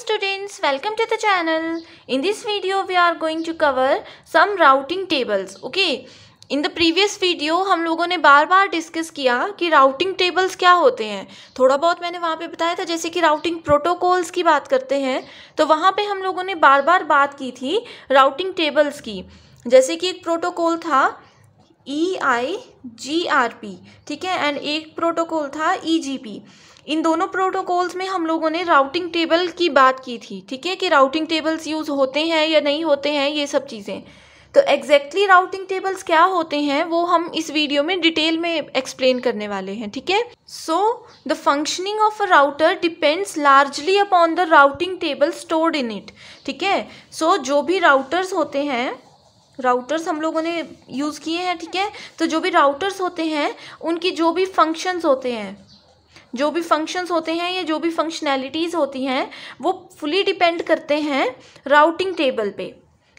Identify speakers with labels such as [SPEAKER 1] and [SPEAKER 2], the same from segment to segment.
[SPEAKER 1] students welcome to the channel in this video we are going to cover some routing tables okay in the previous video हम लोगों ने बार बार discuss किया कि routing tables क्या होते हैं थोड़ा बहुत मैंने वहाँ पे बताया था जैसे कि राउटिंग प्रोटोकॉल्स की बात करते हैं तो वहाँ पे हम लोगों ने बार बार बात की थी राउटिंग टेबल्स की जैसे कि एक प्रोटोकॉल था ई आई जी आर पी ठीक है एंड एक प्रोटोकॉल था ई जी पी इन दोनों प्रोटोकॉल्स में हम लोगों ने राउटिंग टेबल की बात की थी ठीक है कि राउटिंग टेबल्स यूज़ होते हैं या नहीं होते हैं ये सब चीज़ें तो एग्जैक्टली राउटिंग टेबल्स क्या होते हैं वो हम इस वीडियो में डिटेल में एक्सप्लेन करने वाले हैं ठीक है so the functioning of a router depends largely upon the routing table stored in it ठीक है सो जो भी राउटर्स होते हैं राउटर्स हम लोगों ने यूज़ किए हैं ठीक है तो जो भी राउटर्स होते हैं उनकी जो भी फंक्शंस होते हैं जो भी फंक्शंस होते हैं या जो भी फंक्शनैलिटीज़ होती हैं वो फुली डिपेंड करते हैं राउटिंग टेबल पे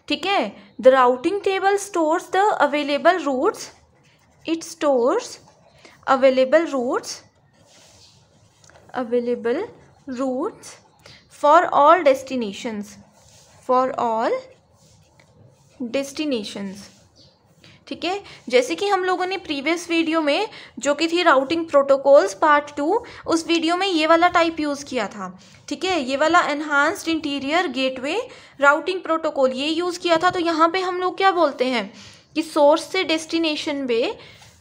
[SPEAKER 1] ठीक है the routing table stores the available routes it stores available routes available routes for all destinations for all destinations ठीक है जैसे कि हम लोगों ने प्रीवियस वीडियो में जो कि थी राउटिंग प्रोटोकॉल्स पार्ट टू उस वीडियो में ये वाला टाइप यूज़ किया था ठीक है ये वाला enhanced interior gateway routing protocol ये यूज़ किया था तो यहाँ पे हम लोग क्या बोलते हैं कि सोर्स से डेस्टिनेशन पे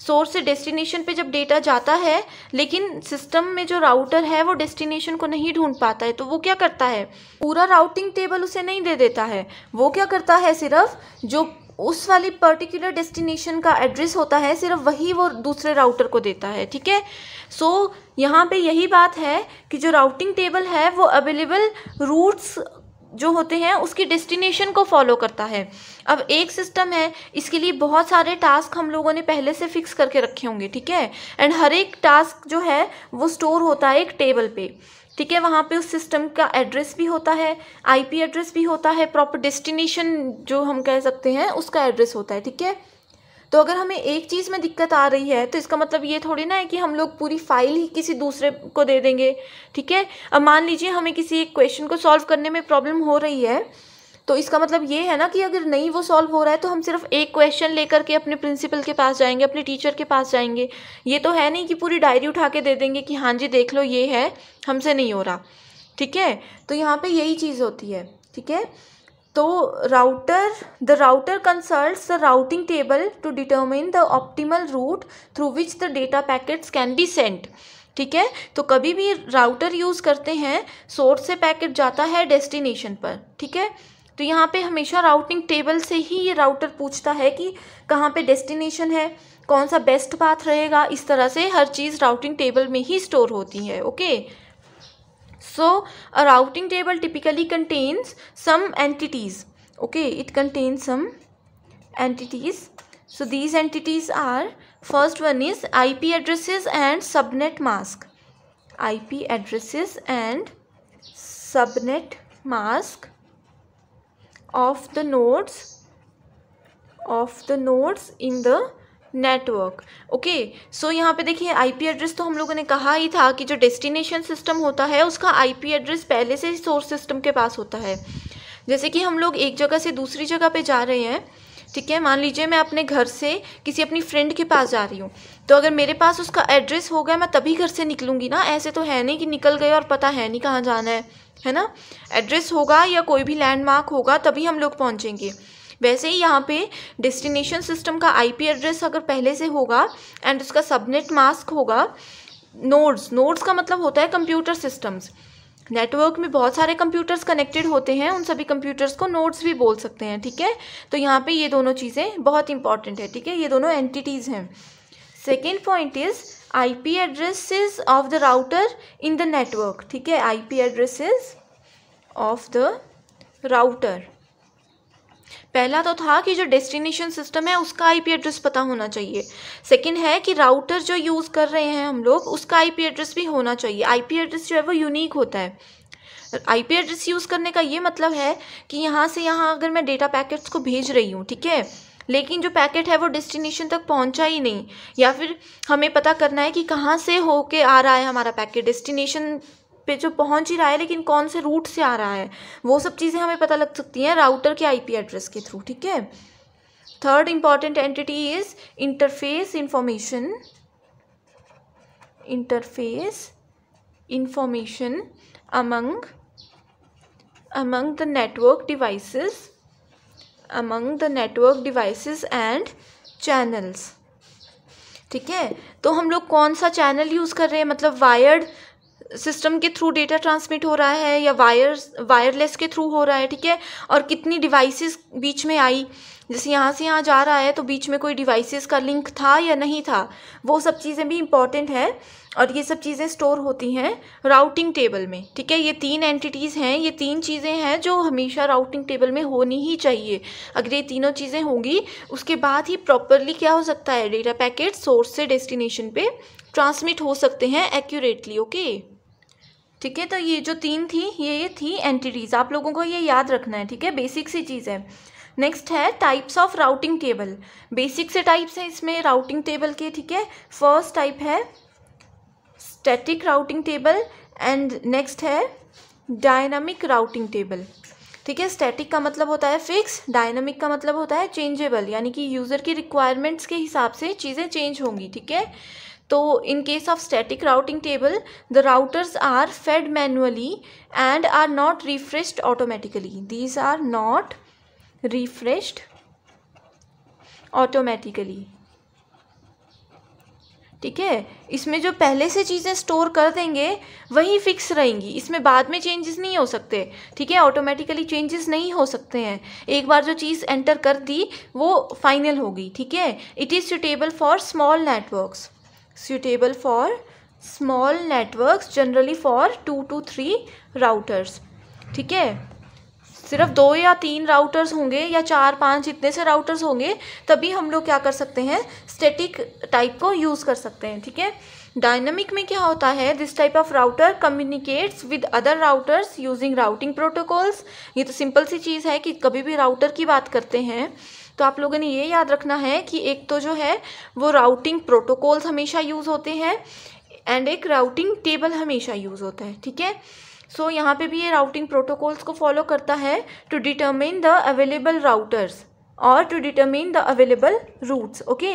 [SPEAKER 1] सोर्स से डेस्टिनेशन पे जब डेटा जाता है लेकिन सिस्टम में जो राउटर है वो डेस्टिनेशन को नहीं ढूंढ पाता है तो वो क्या करता है पूरा राउटिंग टेबल उसे नहीं दे देता है वो क्या करता है सिर्फ जो उस वाली पर्टिकुलर डेस्टिनेशन का एड्रेस होता है सिर्फ वही वो दूसरे राउटर को देता है ठीक है सो यहाँ पे यही बात है कि जो राउटिंग टेबल है वो अवेलेबल रूट्स जो होते हैं उसकी डेस्टिनेशन को फॉलो करता है अब एक सिस्टम है इसके लिए बहुत सारे टास्क हम लोगों ने पहले से फिक्स करके रखे होंगे ठीक है एंड हर एक टास्क जो है वो स्टोर होता है एक टेबल पे ठीक है वहाँ पे उस सिस्टम का एड्रेस भी होता है आईपी एड्रेस भी होता है प्रॉपर डेस्टिनेशन जो हम कह सकते हैं उसका एड्रेस होता है ठीक है तो अगर हमें एक चीज़ में दिक्कत आ रही है तो इसका मतलब ये थोड़ी ना है कि हम लोग पूरी फाइल ही किसी दूसरे को दे देंगे ठीक है अब मान लीजिए हमें किसी एक क्वेश्चन को सॉल्व करने में प्रॉब्लम हो रही है तो इसका मतलब ये है ना कि अगर नहीं वो सॉल्व हो रहा है तो हम सिर्फ एक क्वेश्चन लेकर के अपने प्रिंसिपल के पास जाएंगे अपने टीचर के पास जाएंगे ये तो है नहीं कि पूरी डायरी उठा के दे देंगे कि हाँ जी देख लो ये है हमसे नहीं हो रहा ठीक है तो यहाँ पे यही चीज़ होती है ठीक है तो router the router consult the routing table to determine the optimal route through which the data packets can be sent ठीक है तो कभी भी राउटर यूज़ करते हैं सोर्स से पैकेट जाता है डेस्टिनेशन पर ठीक है तो यहाँ पे हमेशा राउटिंग टेबल से ही ये राउटर पूछता है कि कहाँ पे डेस्टिनेशन है कौन सा बेस्ट पाथ रहेगा इस तरह से हर चीज़ राउटिंग टेबल में ही स्टोर होती है okay okay? So a routing table typically contains some entities. Okay, it contains some entities. So these entities are first one is IP addresses and subnet mask. IP addresses and subnet mask of the nodes of the nodes in the network okay so यहाँ पे देखिए IP address तो हम लोगों ने कहा ही था कि जो डेस्टिनेशन सिस्टम होता है उसका आईपी एड्रेस पहले से ही सोर्स सिस्टम के पास होता है जैसे कि हम लोग एक जगह से दूसरी जगह पे जा रहे हैं ठीक है मान लीजिए मैं अपने घर से किसी अपनी फ्रेंड के पास जा रही हूँ तो अगर मेरे पास उसका एड्रेस होगा मैं तभी घर से निकलूँगी ना ऐसे तो है नहीं कि निकल गए और पता है नहीं कहाँ जाना है है ना एड्रेस होगा या कोई भी लैंडमार्क होगा तभी हम लोग पहुँचेंगे वैसे ही यहाँ पे डेस्टिनेशन सिस्टम का आईपी एड्रेस अगर पहले से होगा एंड उसका सबनेट मास्क होगा नोड्स नोड्स का मतलब होता है कंप्यूटर सिस्टम्स नेटवर्क में बहुत सारे कंप्यूटर्स कनेक्टेड होते हैं उन सभी कंप्यूटर्स को नोड्स भी बोल सकते हैं ठीक है तो यहाँ पर ये दोनों चीज़ें बहुत इंपॉर्टेंट है ठीक है ये दोनों एंटिटीज़ हैं second point is I P addresses of the router in the network ठीक है I P addresses of the router पहला तो था कि जो डेस्टिनेशन सिस्टम है उसका आईपी एड्रेस पता होना चाहिए सेकंड है कि राउटर जो यूज़ कर रहे हैं हम लोग उसका आईपी एड्रेस भी होना चाहिए आईपी एड्रेस जो है वो यूनिक होता है आई पी एड्रेस यूज़ करने का ये मतलब है कि यहाँ से यहाँ अगर मैं डेटा पैकेट्स को भेज रही हूँ ठीक है लेकिन जो पैकेट है वो डेस्टिनेशन तक पहुंचा ही नहीं या फिर हमें पता करना है कि कहाँ से होके आ रहा है हमारा पैकेट डेस्टिनेशन पे जो पहुंच ही रहा है लेकिन कौन से रूट से आ रहा है वो सब चीज़ें हमें पता लग सकती हैं राउटर के आईपी एड्रेस के थ्रू ठीक है third important entity is interface information interface information among among the network devices among the network devices and channels ठीक है तो हम लोग कौन सा चैनल यूज़ कर रहे हैं मतलब वायर्ड सिस्टम के थ्रू डेटा ट्रांसमिट हो रहा है या वायर्स वायरलेस के थ्रू हो रहा है ठीक है और कितनी डिवाइसेस बीच में आई जैसे यहाँ से यहाँ जा रहा है तो बीच में कोई डिवाइसेस का लिंक था या नहीं था वो सब चीज़ें भी इम्पॉर्टेंट है और ये सब चीज़ें स्टोर होती हैं राउटिंग टेबल में ठीक है ये तीन एंटिटीज़ हैं ये तीन चीज़ें हैं जो हमेशा राउटिंग टेबल में होनी ही चाहिए अगर ये तीनों चीज़ें होंगी उसके बाद ही प्रॉपरली क्या हो सकता है डेटा पैकेट सोर्स से डेस्टिनेशन पर ट्रांसमिट हो सकते हैं एक्यूरेटली ओके ठीक है तो ये जो तीन थी ये थी एंटिटीज़ आप लोगों को ये याद रखना है ठीक है बेसिक सी चीज़ है नेक्स्ट है types of routing table basic से टाइप्स हैं इसमें राउटिंग टेबल के ठीक है फर्स्ट टाइप है static routing table and next है डायनामिक राउटिंग टेबल ठीक है स्टैटिक का मतलब होता है फिक्स डायनामिक का मतलब होता है चेंजेबल यानी कि यूज़र की रिक्वायरमेंट्स के हिसाब से चीज़ें चेंज होंगी ठीक है तो in case of static routing table the routers are fed manually and are not refresh automatically these are not refreshed automatically ठीक है इसमें जो पहले से चीज़ें स्टोर कर देंगे वही फिक्स रहेंगी इसमें बाद में चेंजेस नहीं हो सकते ठीक है ऑटोमेटिकली चेंजेस नहीं हो सकते हैं एक बार जो चीज़ एंटर कर दी वो फाइनल हो गई ठीक है it is suitable for small networks suitable for small networks generally for two two three routers ठीक है सिर्फ दो या तीन राउटर्स होंगे या चार पांच इतने से राउटर्स होंगे तभी हम लोग क्या कर सकते हैं static टाइप को यूज़ कर सकते हैं ठीक है डायनमिक में क्या होता है this type of router communicates with other routers using routing protocols ये तो सिंपल सी चीज़ है कि कभी भी राउटर की बात करते हैं तो आप लोगों ने ये याद रखना है कि एक तो जो है वो राउटिंग प्रोटोकॉल्स हमेशा यूज़ होते हैं एंड एक राउटिंग टेबल हमेशा यूज़ होता है ठीक है सो यहाँ पे भी ये राउटिंग प्रोटोकॉल्स को फॉलो करता है to determine the available routers और to determine the available routes okay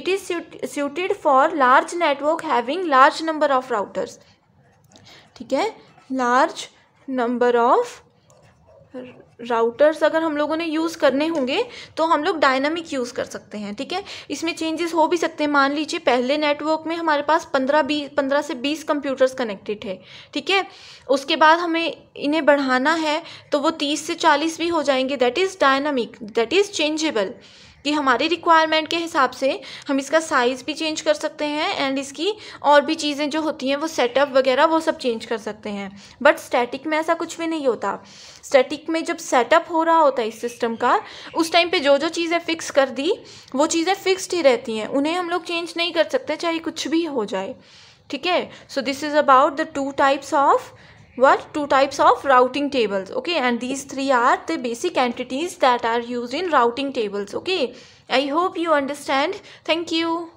[SPEAKER 1] it is suited for large network having large number of routers ठीक है लार्ज नंबर ऑफ राउटर्स अगर हम लोगों ने यूज़ करने होंगे तो हम लोग डायनामिक यूज़ कर सकते हैं ठीक है इसमें चेंजेस हो भी सकते हैं मान लीजिए पहले नेटवर्क में हमारे पास पंद्रह बीस पंद्रह से बीस कंप्यूटर्स कनेक्टेड है ठीक है उसके बाद हमें इन्हें बढ़ाना है तो वो तीस से चालीस भी हो जाएंगे that is dynamic that is changeable कि हमारे रिक्वायरमेंट के हिसाब से हम इसका साइज़ भी चेंज कर सकते हैं एंड इसकी और भी चीज़ें जो होती हैं वो सेटअप वगैरह वो सब चेंज कर सकते हैं बट स्टैटिक में ऐसा कुछ भी नहीं होता स्टैटिक में जब सेटअप हो रहा होता है इस सिस्टम का उस टाइम पे जो जो चीज़ें फ़िक्स कर दी वो चीज़ें फ़िक्स्ड ही रहती हैं उन्हें हम लोग चेंज नहीं कर सकते चाहे कुछ भी हो जाए ठीक है so this is about the two types of What two types of routing tables okay and these three are the basic entities that are used in routing tables okay i hope you understand thank you